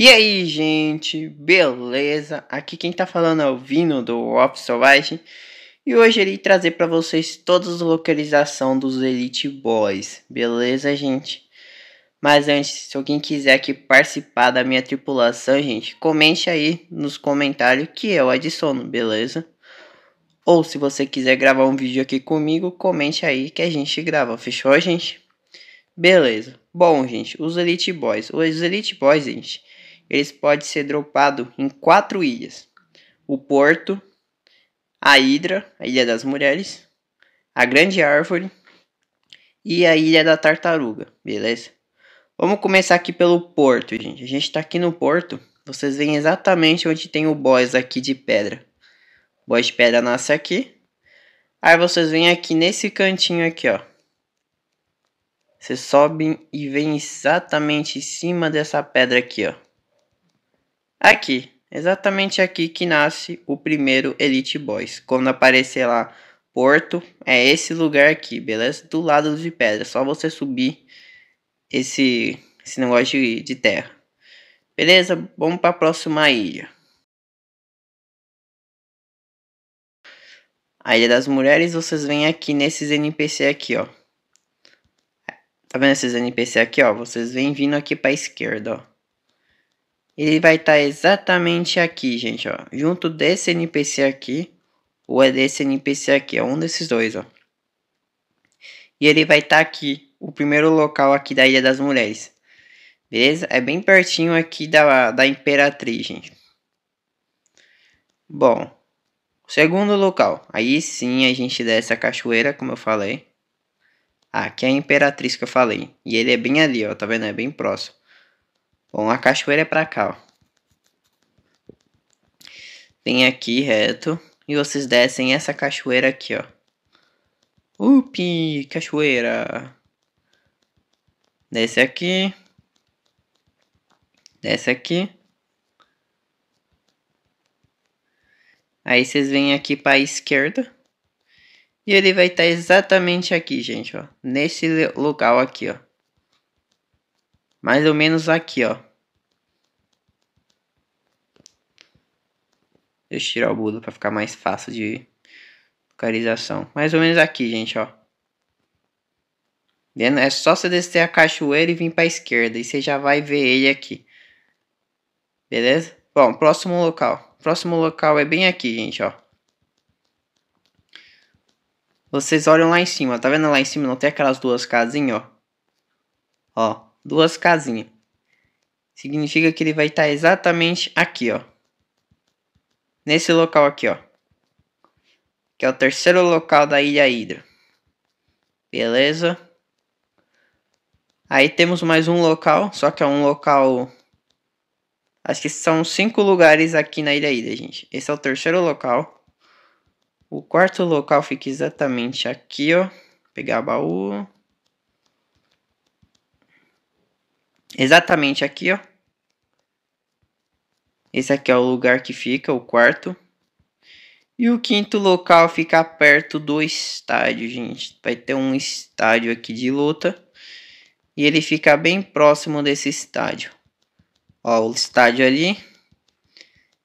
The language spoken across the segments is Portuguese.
E aí, gente, beleza? Aqui quem tá falando é o Vino do Office Selvagem e hoje irei trazer para vocês todas a localização dos Elite Boys, beleza, gente? Mas antes, se alguém quiser aqui participar da minha tripulação, gente, comente aí nos comentários que eu adiciono, beleza? Ou se você quiser gravar um vídeo aqui comigo, comente aí que a gente grava, fechou, gente? Beleza. Bom, gente, os Elite Boys. Os Elite Boys, gente, eles podem ser dropados em quatro ilhas: o Porto, a Hidra, a Ilha das Mulheres, a Grande Árvore e a Ilha da Tartaruga, beleza? Vamos começar aqui pelo Porto, gente. A gente está aqui no Porto. Vocês veem exatamente onde tem o boss aqui de pedra. O boss de pedra nasce aqui. Aí vocês vêm aqui nesse cantinho aqui, ó. Vocês sobem e vêm exatamente em cima dessa pedra aqui, ó. Aqui, exatamente aqui que nasce o primeiro Elite Boys. Quando aparecer lá Porto, é esse lugar aqui, beleza? Do lado de pedra, só você subir esse, esse negócio de, de terra. Beleza? Vamos para a próxima ilha. A Ilha das Mulheres, vocês vêm aqui nesses NPC aqui, ó. Tá vendo esses NPC aqui, ó? Vocês vêm vindo aqui pra esquerda, ó. Ele vai estar tá exatamente aqui, gente, ó. Junto desse NPC aqui. Ou é desse NPC aqui, é Um desses dois, ó. E ele vai estar tá aqui. O primeiro local aqui da Ilha das Mulheres. Beleza? É bem pertinho aqui da, da Imperatriz, gente. Bom. Segundo local. Aí sim a gente desce a cachoeira, como eu falei. Ah, aqui é a Imperatriz que eu falei. E ele é bem ali, ó. Tá vendo? É bem próximo. Bom, a cachoeira é pra cá, ó. Vem aqui reto. E vocês descem essa cachoeira aqui, ó. Upi, cachoeira. Desce aqui. Desce aqui. Aí vocês vêm aqui pra esquerda. E ele vai estar tá exatamente aqui, gente, ó. Nesse local aqui, ó mais ou menos aqui, ó. Deixa eu tirar o Buda para ficar mais fácil de localização. Mais ou menos aqui, gente, ó. Vendo, É só você descer a cachoeira e vir para a esquerda. E você já vai ver ele aqui. Beleza? Bom, próximo local. Próximo local é bem aqui, gente, ó. Vocês olham lá em cima, Tá vendo lá em cima? Não tem aquelas duas casinhas, ó. Ó duas casinhas. Significa que ele vai estar tá exatamente aqui, ó. Nesse local aqui, ó. Que é o terceiro local da Ilha Hidra. Beleza? Aí temos mais um local, só que é um local... Acho que são cinco lugares aqui na Ilha Hidra, gente. Esse é o terceiro local. O quarto local fica exatamente aqui, ó. Pegar baú. exatamente aqui, ó. Esse aqui é o lugar que fica, o quarto. E o quinto local fica perto do estádio, gente. Vai ter um estádio aqui de luta. E ele fica bem próximo desse estádio. Ó, o estádio ali.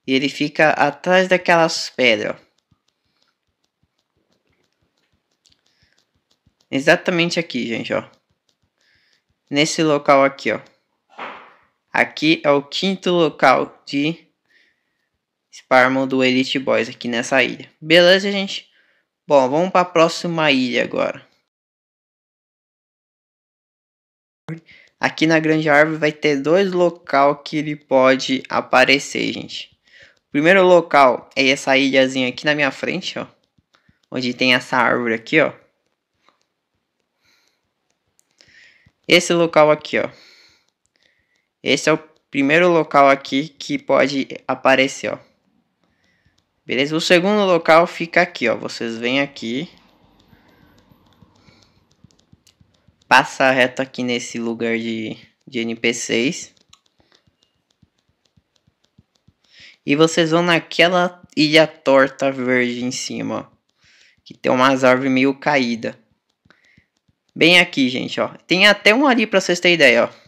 E ele fica atrás daquelas pedras, ó. Exatamente aqui, gente, ó. Nesse local aqui, ó. Aqui é o quinto local de Sparman do Elite Boys aqui nessa ilha. Beleza, gente? Bom, vamos para a próxima ilha agora. Aqui na grande árvore vai ter dois local que ele pode aparecer, gente. O primeiro local é essa ilhazinha aqui na minha frente, ó. Onde tem essa árvore aqui, ó. Esse local aqui, ó. Esse é o primeiro local aqui que pode aparecer, ó. Beleza? O segundo local fica aqui, ó. Vocês vêm aqui. Passa reto aqui nesse lugar de, de NPCs. E vocês vão naquela ilha torta verde em cima, ó. Que tem umas árvores meio caída. Bem aqui, gente, ó. Tem até um ali pra vocês terem ideia, ó.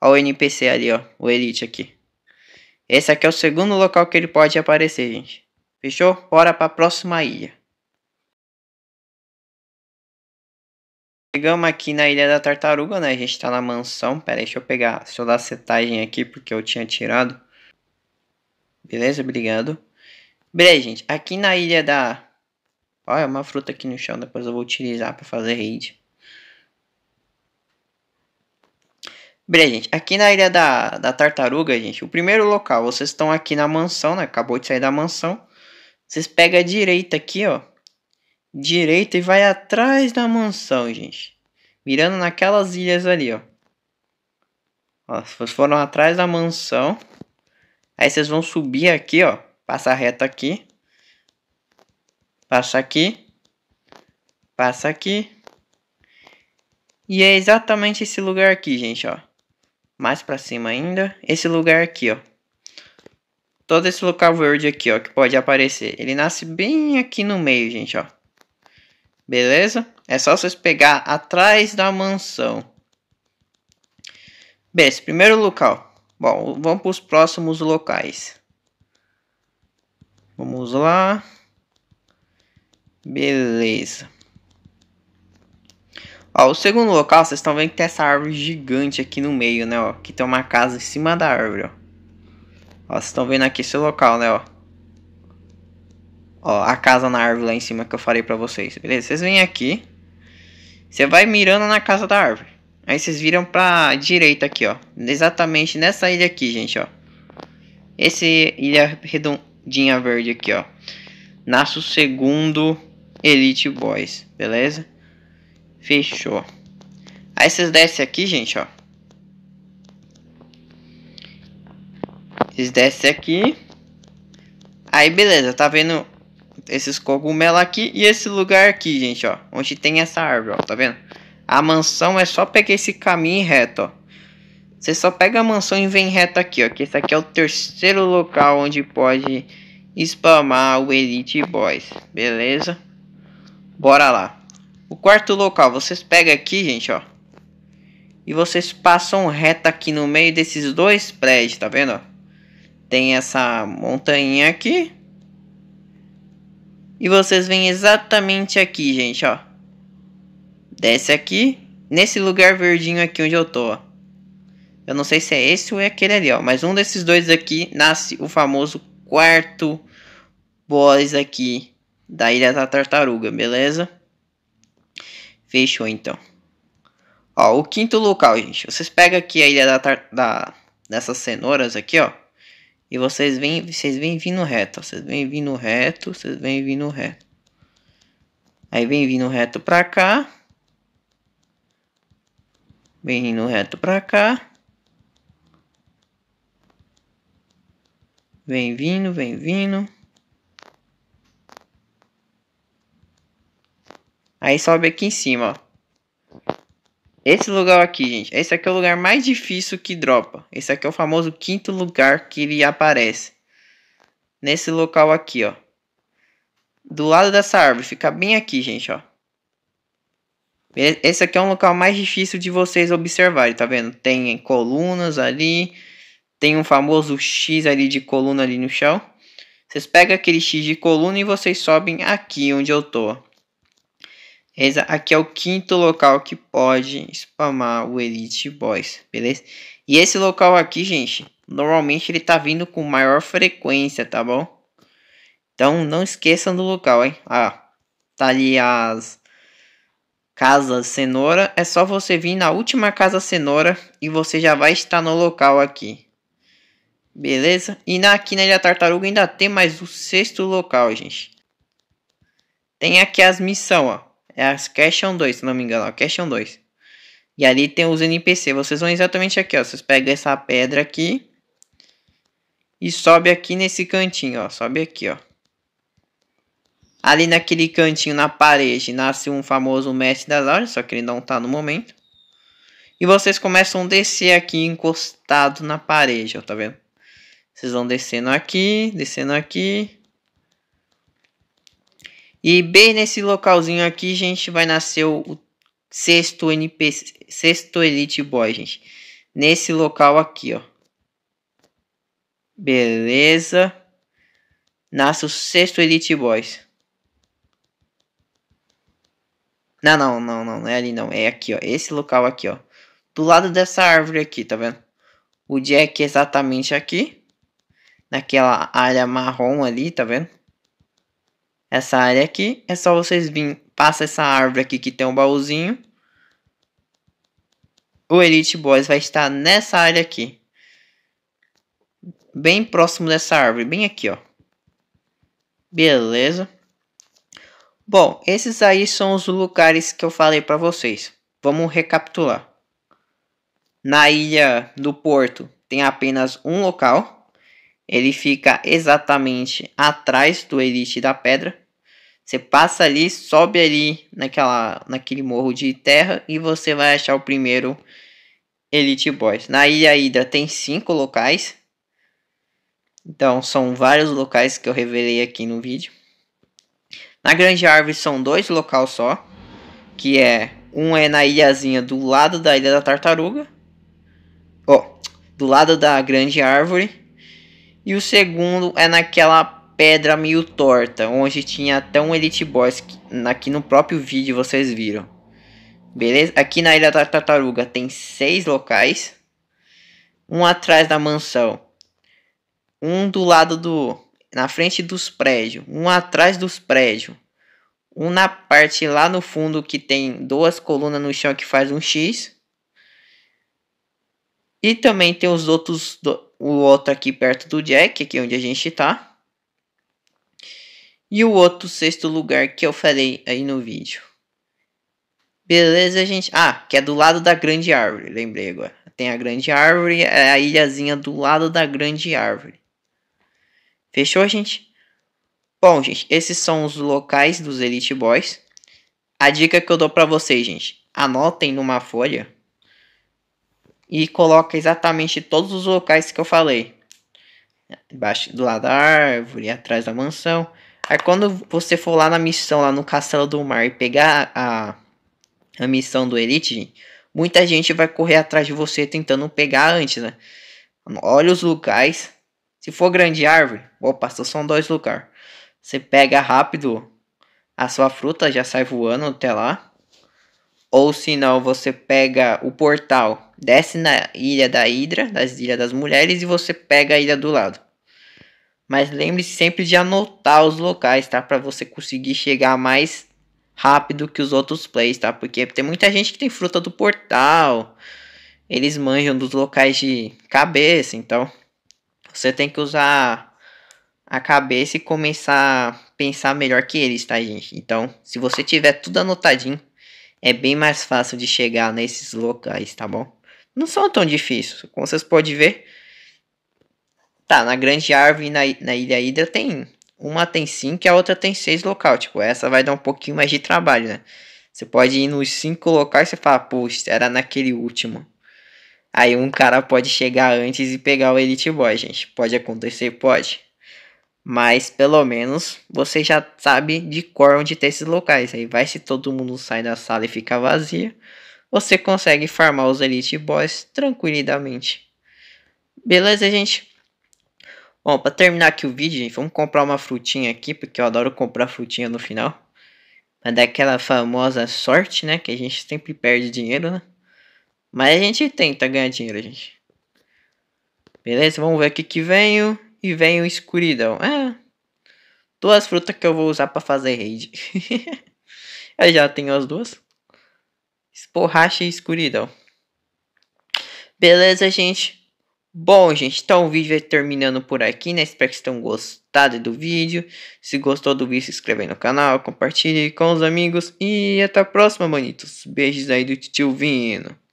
Olha o NPC ali, ó. O Elite aqui. Esse aqui é o segundo local que ele pode aparecer, gente. Fechou? Bora pra próxima ilha. Chegamos aqui na Ilha da Tartaruga, né? A gente tá na mansão. Pera aí, deixa eu pegar, deixa eu dar setagem aqui, porque eu tinha tirado. Beleza? Obrigado. Beleza, gente. Aqui na Ilha da... Olha, uma fruta aqui no chão, depois eu vou utilizar pra fazer raid. Bem, gente, aqui na Ilha da, da Tartaruga, gente, o primeiro local, vocês estão aqui na mansão, né? Acabou de sair da mansão. Vocês pegam a direita aqui, ó. Direita e vai atrás da mansão, gente. Mirando naquelas ilhas ali, ó. Ó, vocês foram atrás da mansão. Aí vocês vão subir aqui, ó. Passa reto aqui. Passa aqui. Passa aqui. E é exatamente esse lugar aqui, gente, ó mais para cima ainda, esse lugar aqui, ó. Todo esse local verde aqui, ó, que pode aparecer. Ele nasce bem aqui no meio, gente, ó. Beleza? É só vocês pegar atrás da mansão. Bem, esse primeiro local. Bom, vamos para os próximos locais. Vamos lá. Beleza. Ó, o segundo local, vocês estão vendo que tem essa árvore gigante aqui no meio, né, ó. Que tem uma casa em cima da árvore, ó. Ó, vocês estão vendo aqui esse local, né, ó. Ó, a casa na árvore lá em cima que eu falei pra vocês, beleza? Vocês vêm aqui. Você vai mirando na casa da árvore. Aí vocês viram pra direita aqui, ó. Exatamente nessa ilha aqui, gente, ó. Esse ilha redondinha verde aqui, ó. Nasce o segundo Elite Boys, beleza? Fechou. Aí vocês descem aqui, gente, ó. Vocês descem aqui. Aí, beleza. Tá vendo esses cogumelos aqui e esse lugar aqui, gente, ó. Onde tem essa árvore, ó. Tá vendo? A mansão é só pegar esse caminho reto, ó. Você só pega a mansão e vem reto aqui, ó. Que esse aqui é o terceiro local onde pode spamar o Elite Boys. Beleza? Bora lá. O quarto local, vocês pegam aqui, gente, ó. E vocês passam reto aqui no meio desses dois prédios, tá vendo? Tem essa montanha aqui. E vocês vêm exatamente aqui, gente, ó. Desce aqui. Nesse lugar verdinho aqui onde eu tô, ó. Eu não sei se é esse ou é aquele ali, ó. Mas um desses dois aqui nasce o famoso quarto boss aqui da Ilha da Tartaruga, beleza? Fechou então. Ó, o quinto local, gente. Vocês pegam aqui a ilha da, da dessas cenouras aqui, ó. E vocês vêm, vocês vêm vindo reto, ó. Vocês vêm vindo reto, vocês vêm vindo reto. Aí vem vindo reto pra cá. Vem vindo reto pra cá. Vem vindo, vem vindo. Aí sobe aqui em cima, ó. Esse lugar aqui, gente. Esse aqui é o lugar mais difícil que dropa. Esse aqui é o famoso quinto lugar que ele aparece. Nesse local aqui, ó. Do lado dessa árvore. Fica bem aqui, gente, ó. Esse aqui é um local mais difícil de vocês observarem, tá vendo? Tem colunas ali. Tem um famoso X ali de coluna ali no chão. Vocês pegam aquele X de coluna e vocês sobem aqui onde eu tô, essa aqui é o quinto local que pode spamar o Elite Boys, beleza? E esse local aqui, gente, normalmente ele tá vindo com maior frequência, tá bom? Então não esqueçam do local, hein? Ah, tá ali as casas cenoura. É só você vir na última casa cenoura e você já vai estar no local aqui. Beleza? E na aqui na Ilha Tartaruga ainda tem mais o sexto local, gente. Tem aqui as missões, ó. É as Question 2, se não me engano, Question 2. E ali tem os NPC. Vocês vão exatamente aqui, ó. Vocês pegam essa pedra aqui. E sobe aqui nesse cantinho, ó. Sobe aqui, ó. Ali naquele cantinho, na parede, nasce um famoso mestre das aulas. Só que ele não tá no momento. E vocês começam a descer aqui encostado na parede, ó. Tá vendo? Vocês vão descendo aqui, descendo aqui. E bem nesse localzinho aqui, gente, vai nascer o sexto NPC, sexto Elite Boy, gente. Nesse local aqui, ó. Beleza. Nasce o sexto Elite Boys. Não, não, não, não, não é ali não. É aqui, ó. Esse local aqui, ó. Do lado dessa árvore aqui, tá vendo? O Jack é exatamente aqui. Naquela área marrom ali, tá vendo? essa área aqui. É só vocês virem, passa essa árvore aqui que tem um baúzinho. O Elite Boys vai estar nessa área aqui. Bem próximo dessa árvore, bem aqui, ó. Beleza. Bom, esses aí são os lugares que eu falei para vocês. Vamos recapitular. Na ilha do Porto tem apenas um local ele fica exatamente atrás do elite da pedra. Você passa ali, sobe ali naquela, naquele morro de terra e você vai achar o primeiro Elite Boss. Na Ilha Hydra tem cinco locais. Então são vários locais que eu revelei aqui no vídeo. Na Grande Árvore são dois locais só. Que é... Um é na ilhazinha do lado da Ilha da Tartaruga. Ó, oh, do lado da Grande Árvore. E o segundo é naquela pedra meio torta, onde tinha até um Elite Boss, que aqui no próprio vídeo vocês viram. Beleza? Aqui na Ilha da Tartaruga tem seis locais. Um atrás da mansão. Um do lado do... Na frente dos prédios. Um atrás dos prédios. Um na parte lá no fundo que tem duas colunas no chão que faz um X. E também tem os outros do, o outro aqui perto do Jack, aqui é onde a gente tá. E o outro sexto lugar que eu falei aí no vídeo. Beleza, gente? Ah, que é do lado da grande árvore, lembrei agora. Tem a grande árvore, é a ilhazinha do lado da grande árvore. Fechou, gente? Bom, gente, esses são os locais dos Elite Boys. A dica que eu dou para vocês, gente, anotem numa folha e coloca exatamente todos os locais que eu falei. Embaixo do lado da árvore, atrás da mansão. Aí quando você for lá na missão, lá no Castelo do Mar e pegar a, a missão do Elite, muita gente vai correr atrás de você tentando pegar antes, né? Olha os locais. Se for grande árvore, opa, só são dois lugares. Você pega rápido a sua fruta, já sai voando até lá. Ou se não, você pega o portal desce na ilha da Hidra, das Ilhas das Mulheres, e você pega a ilha do lado. Mas lembre-se sempre de anotar os locais, tá? Para você conseguir chegar mais rápido que os outros players, tá? Porque tem muita gente que tem fruta do portal, eles manjam dos locais de cabeça, então você tem que usar a cabeça e começar a pensar melhor que eles, tá, gente? Então, se você tiver tudo anotadinho, é bem mais fácil de chegar nesses locais, tá bom? não são tão difíceis. Como vocês podem ver, tá, na grande árvore na, na ilha Hidra tem uma tem 5 e a outra tem 6 local. Tipo, essa vai dar um pouquinho mais de trabalho, né? Você pode ir nos 5 locais e você fala, poxa, era naquele último. Aí um cara pode chegar antes e pegar o Elite Boy, gente. Pode acontecer, pode. Mas pelo menos você já sabe de cor onde tem esses locais. Aí vai se todo mundo sai da sala e fica vazia você consegue farmar os Elite Boys tranquilamente. Beleza, gente? Bom, pra terminar aqui o vídeo, gente, vamos comprar uma frutinha aqui, porque eu adoro comprar frutinha no final. Mas daquela famosa sorte, né? Que a gente sempre perde dinheiro, né? Mas a gente tenta ganhar dinheiro, gente. Beleza? Vamos ver o que que venho. E vem escuridão. É. duas frutas que eu vou usar pra fazer raid. eu já tenho as duas. Esporracha e escuridão. Beleza, gente? Bom, gente, então o vídeo vai terminando por aqui, né? Espero que vocês tenham gostado do vídeo. Se gostou do vídeo, se inscreve aí no canal, compartilhe com os amigos. E até a próxima, manitos. Beijos aí do tio Vino.